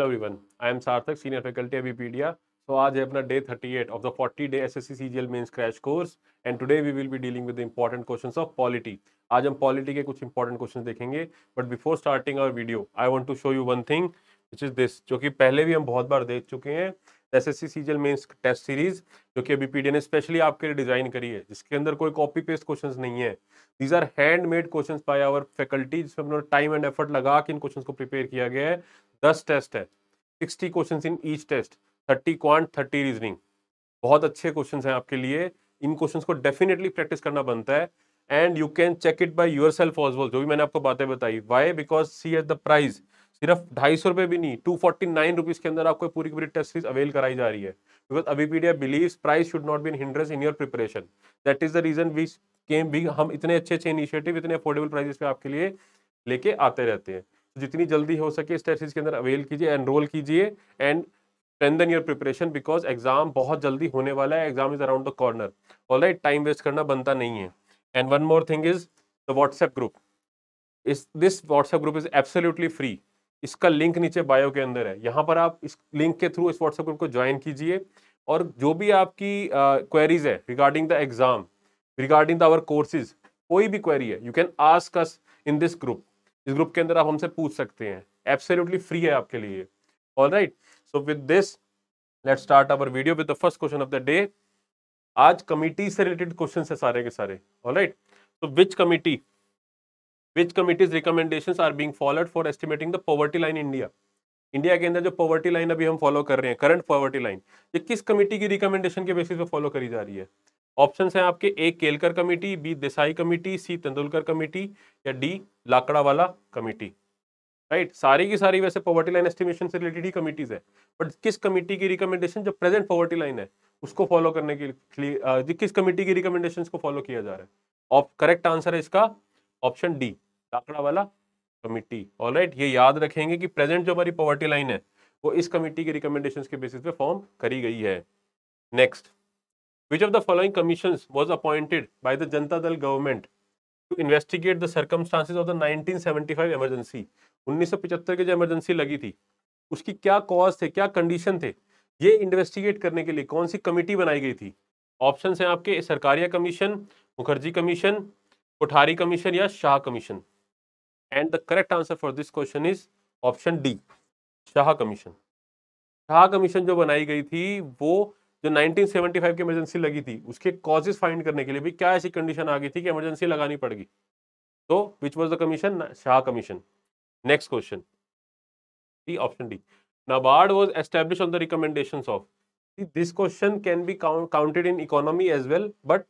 Hello everyone I am Sarthak senior faculty AB pedia so आज है अपना day 38 of the 40 day SSC CGL mains crash course and today we will be dealing with the important questions of polity आज हम polity के कुछ important questions देखेंगे but before starting our video I want to show you one thing which is this जो कि पहले भी हम बहुत बार देख चुके हैं S S C CGL mains test series जो कि अभी पीडीए ने स्पेशली आपके लिए डिजाइन करी है जिसके अंदर कोई कॉपी पेस्ट क्वेश्चंस नहीं है these are handmade questions by our faculty जिसमें टाइम एंड एफर्ट लगा के इन क्वेश्चंस को प्रिपेयर किया गया है दस टेस्ट है sixty question in each test thirty quant thirty reasoning बहुत अच्छे क्वेश्चन हैं आपके लिए इन क्वेश्चन को डेफिनेटली प्रैक्टिस करना बनता है and you can check it by yourself ऑज जो भी मैंने आपको बातें बताई why because see at the price सिर्फ ढाई सौ रुपये भी नहीं टू फोर्टी नाइन रुपीज के अंदर आपको पूरी पूरी टेस्ट सीरीज अवेल कराई जा रही है बिकॉज अभी pedia price should not be in in your preparation that is the reason we came भी हम इतने अच्छे अच्छे इनिशिएटिव इतने अफोर्डेबल प्राइजेस पे आपके लिए लेके आते रहते हैं जितनी जल्दी हो सके इस टेस्ट के अंदर अवेल कीजिए एनरोल कीजिए and strengthen your preparation because exam बहुत जल्दी होने वाला है exam is around the corner all right time waste करना बनता नहीं है and one more thing is the WhatsApp group इस this WhatsApp group is absolutely free इसका लिंक नीचे बायो के अंदर है यहाँ पर आप इस लिंक के थ्रू इस व्हाट्सएप ग्रुप को ज्वाइन कीजिए और जो भी आपकी क्वेरीज uh, है regarding the exam regarding the our courses कोई भी क्वेरी है you can ask us in this group इस ग्रुप के अंदर आप हमसे पूछ सकते हैं एब्सोल्युटली फ्री है आपके लिए all right so with this let start our video with the first question of the day आज कमिटी से रिलेटेड क्वेश्चन है सारे के सारे all right so which committee which committees recommendation are being followed for estimating the poverty line India India के अंदर जो poverty line अभी हम फॉलो कर रहे हैं करंट पॉवर्टी लाइन ये किस कमेटी की रिकमेंडेशन के बेसिस पे फॉलो करी जा रही है ऑप्शन हैं आपके A Kelkar committee B Desai committee C Tendulkar committee या D Lakdawala committee right right? सारी की सारी वैसे पॉवर्टी लाइन एस्टिमेशन से रिलेटेड ही कमेटीज है बट किस कमेटी की रिकमेंडेशन जो प्रेजेंट पॉवर्टी लाइन है उसको फॉलो करने के लिए किस कमेटी की रिकमेंडेशन को फॉलो किया जा रहा है ऑप करेक्ट आंसर है इसका option D Lakdawala committee all right ये याद रखेंगे कि प्रेजेंट जो हमारी पॉवर्टी लाइन है वो इस कमेटी के रिकमेंडेशन के बेसिस पे फॉर्म करी गई है next Which of the following commissions was appointed by the Janta Dal government to investigate the circumstances of the 1975 emergency? 1975 की जो इमरजेंसी लगी थी उसकी क्या कॉज थे क्या कंडीशन थे ये इन्वेस्टिगेट करने के लिए कौन सी कमेटी बनाई गई थी ऑप्शन हैं आपके Sarkaria commission Mukherjee commission Kothari commission या Shah commission and the correct answer for this question is option D Shah commission Shah commission जो बनाई गई थी वो जो 1975 की इमरजेंसी लगी थी उसके कॉजेज फाइंड करने के लिए भी क्या ऐसी कंडीशन आ गई थी कि इमरजेंसी लगानी पड़गी तो which was the commission Shah commission next question D option D NABARD was establish on the recommendation of this question can be counted in economy as well but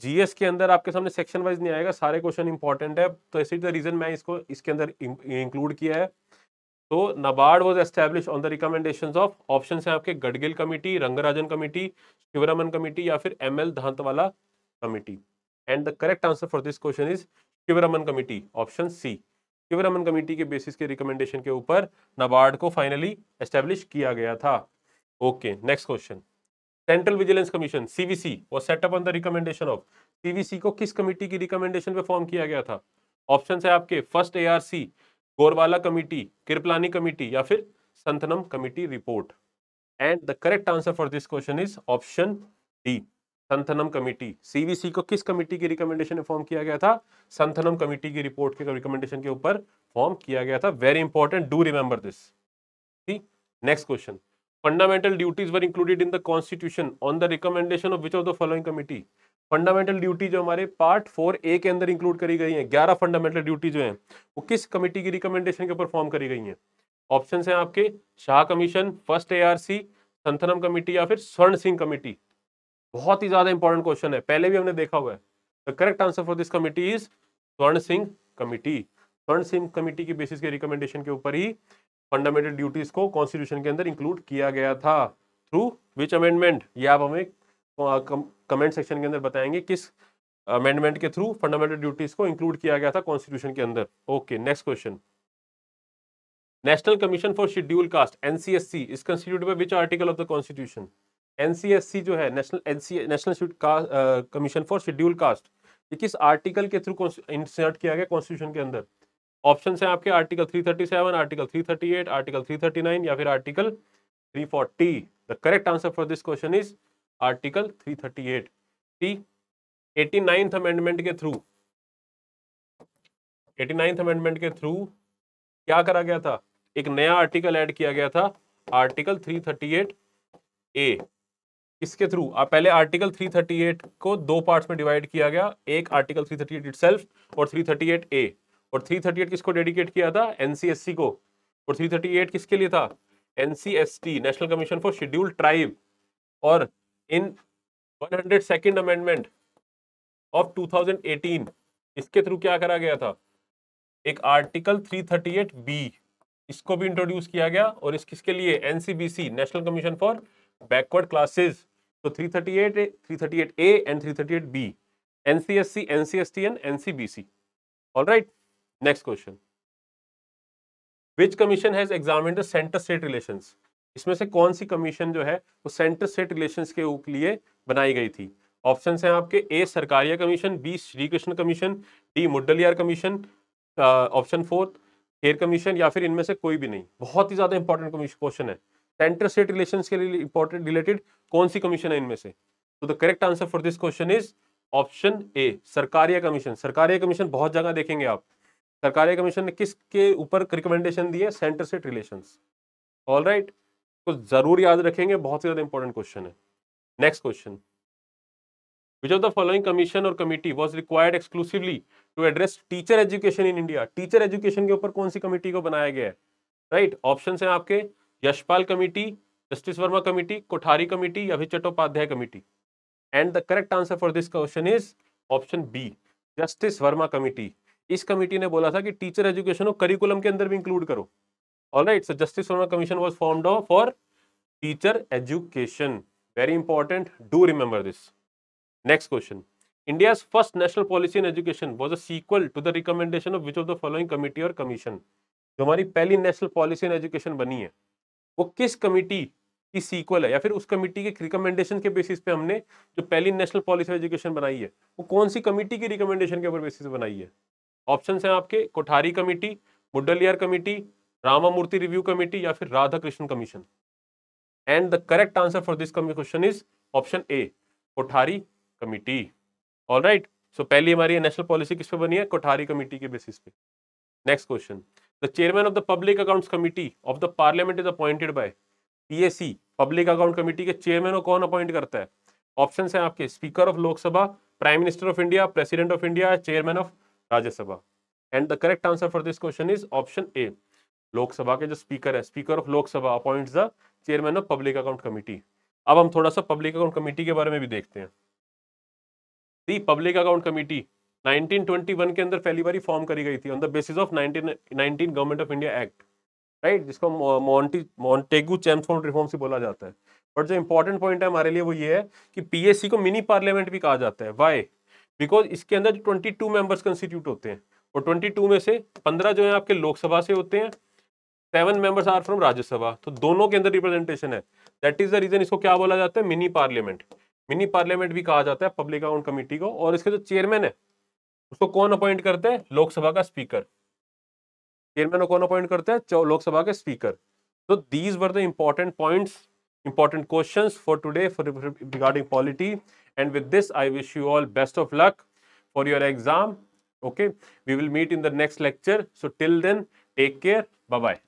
GS के अंदर आपके सामने सेक्शन वाइज नहीं आएगा सारे क्वेश्चन इंपॉर्टेंट है तो इसी द रीजन मैं इसको इसके अंदर इंक्लूड किया है तो NABARD was establish on the recommendation of option है आपके Gadgil committee Rangarajan committee Sivaraman committee या फिर M L Dantwala committee and the correct answer for this question is Sivaraman committee option C Sivaraman committee के बेसिस के रिकमेंडेशन के ऊपर नबार्ड को फाइनली एस्टेब्लिश किया गया था okay next question central vigilance commission CVC was set up on the recommendation of CVC को किस कमेटी की रिकमेंडेशन पे फॉर्म किया गया था ऑप्शन है आपके first ARC Gorwala committee Kripalani committee या फिर Santhanam committee report and the correct answer for this question is option D Santhanam committee CVC को किस कमिटी की रिकमेंडेशन फॉर्म किया गया था संथनम कमिटी की रिपोर्ट के रिकमेंडेशन के ऊपर फॉर्म किया गया था very important do remember this next question fundamental duties were included in the constitution on the recommendation of which of the following committee fundamental duty जो हमारे पार्ट फोर ए के अंदर इंक्लूड करी गई हैं ग्यारह फंडामेंटल ड्यूटी जो हैं वो किस कमेटी की रिकमेंडेशन के ऊपर फॉर्म करी गई हैं ऑप्शन हैं आपके Shah commission first ARC Santhanam committee या फिर स्वर्ण सिंह कमेटी बहुत ही ज़्यादा इंपॉर्टेंट क्वेश्चन है पहले भी हमने देखा हुआ है the correct answer for this committee is Swaran Singh committee Swaran Singh committee की बेसिस के रिकमेंडेशन के ऊपर ही फंडामेंटल ड्यूटीज़ को कॉन्स्टिट्यूशन के अंदर इंक्लूड किया गया था थ्रू विच अमेंडमेंट ये आप हमें कमेंट सेक्शन के अंदर बताएंगे किस अमेंडमेंट के थ्रू फंडामेंटल ड्यूटीज को इंक्लूड किया गया था कॉन्स्टिट्यूशन के अंदर okay next question national commission for schedule caste NCSC is constituted by which article of the constitution NCSC जो है national NC national commission for schedule caste ये किस आर्टिकल के थ्रू इंसर्ट किया गया कॉन्स्टिट्यूशन के अंदर ऑप्शन है आपके आर्टिकल 337, आर्टिकल 338, आर्टिकल 339 या फिर article 340. The correct answer for this question is article 338 T ninth amendment के थ्रू एटी नाइन्थ अमेंडमेंट के थ्रू क्या करा गया था एक नया आर्टिकल ऐड किया गया था आर्टिकल 338 ए इसके थ्रू आप पहले आर्टिकल 338 को दो पार्ट्स में डिवाइड किया गया एक आर्टिकल 338 इटसेल्फ और 338 ए और 338 किसको डेडिकेट किया था एनसीएससी को और 338 किसके लिए था NCST national commission for scheduled tribe और in one hundred second amendment of two thousand eighteen इसके थ्रू क्या करा गया था एक article three thirty eight B इसको भी इंट्रोड्यूस किया गया और इस किसके लिए N C B C national commission for backward classes तो three three thirty eight thirty eight A and three thirty eight B N N C C C S S T and N C C B all right next question which commission has examine centre state relations इसमें से कौन C commission जो है वो centre state relation के लिए बनाई गई थी ऑप्शन हैं आपके A Sarkaria commission B Shri Krishna commission D Mudaliar commission option fourth air commission या फिर इनमें से कोई भी नहीं बहुत ही ज़्यादा इंपॉर्टेंट क्वेश्चन है सेंटर स्टेट रिलेशन के लिए इंपॉर्टेंट रिलेटेड कौन सी कमीशन है इनमें से तो the correct answer for this question is option A Sarkaria commission Sarkaria commission बहुत जगह देखेंगे आप सरकारिया कमीशन ने किसके ऊपर रिकमेंडेशन दी है centre state relation all right इसको जरूर याद रखेंगे बहुत ही ज्यादा इंपॉर्टेंट क्वेश्चन है next question which of the following commission और committee was required exclusively to address teacher education in India teacher education के ऊपर कौन सी कमिटी को बनाया गया है राइट right? ऑप्शन है आपके Yashpal committee justice Verma committee Kothari committee या फिर Chattopadhyay committee and the correct answer for this question is option B justice Verma committee इस कमिटी ने बोला था कि टीचर एजुकेशन को करिकुलम के अंदर भी इंक्लूड करो all right so justice verma commission was formed for teacher education very important do remember this next question india's first national policy in education was a sequel to the recommendation of which of the following committee or commission जो हमारी पहली national policy in education बनी है वो किस committee की sequel है या फिर उस कमेटी के रिकमेंडेशन के बेसिस पे हमने जो पहली नेशनल पॉलिसी ऑफ एजुकेशन बनाई है वो कौन सी कमेटी की रिकमेंडेशन के ऊपर बेसिस पे बनाई है ऑप्शन हैं आपके Kothari committee Mudaliar committee Ramamurthy review committee या फिर Radha Krishna commission and the correct answer for this question is option A Kothari committee all right so पहली हमारी नेशनल पॉलिसी किस पे बनी है कोठारी कमेटी के बेसिस पे next question the chairman of the public accounts committee of the parliament is appointed by PSC public account committee के chairman को कौन अपॉइंट करता है ऑप्शन है आपके speaker of Lok Sabha prime minister of India president of India chairman of Rajya Sabha and the correct answer for this question is option A Lok Sabha के जो speaker है speaker of Lok Sabha appoint the chairman of public account committee अब हम थोड़ा सा public account committee के बारे में भी देखते हैं दी पब्लिक अकाउंट कमेटी 1921 के अंदर पहली बार फॉर्म करी गई थी on the basis of 1919 government of India act right जिसको मॉन्टी मॉन्टेगू चैम्सफोन रिफॉर्म से बोला जाता है बट जो इंपॉर्टेंट पॉइंट है हमारे लिए वो ये है कि पीएससी को मिनी पार्लियामेंट भी कहा जाता है वाई बिकॉज इसके अंदर जो 22 मेंबर्स कंस्टिट्यूट होते हैं और 22 में से पंद्रह जो है आपके लोकसभा से होते हैं seven members are from Rajya Sabha तो दोनों के अंदर रिप्रेजेंटेशन है दैट इज द रीजन इसको क्या बोला जाता है मिनी पार्लियामेंट मिनी पार्लियामेंट भी कहा जाता है पब्लिक अकाउंट कमेटी को और इसके जो चेयरमैन है उसको कौन अपॉइंट करते हैं लोकसभा का स्पीकर चेयरमैन को कौन अपॉइंट करते हैं लोकसभा के स्पीकर तो these were the important point important question for today regarding polity and with this I wish you all best of luck for your exam okay we will meet in the next lecture so so till then take bye bye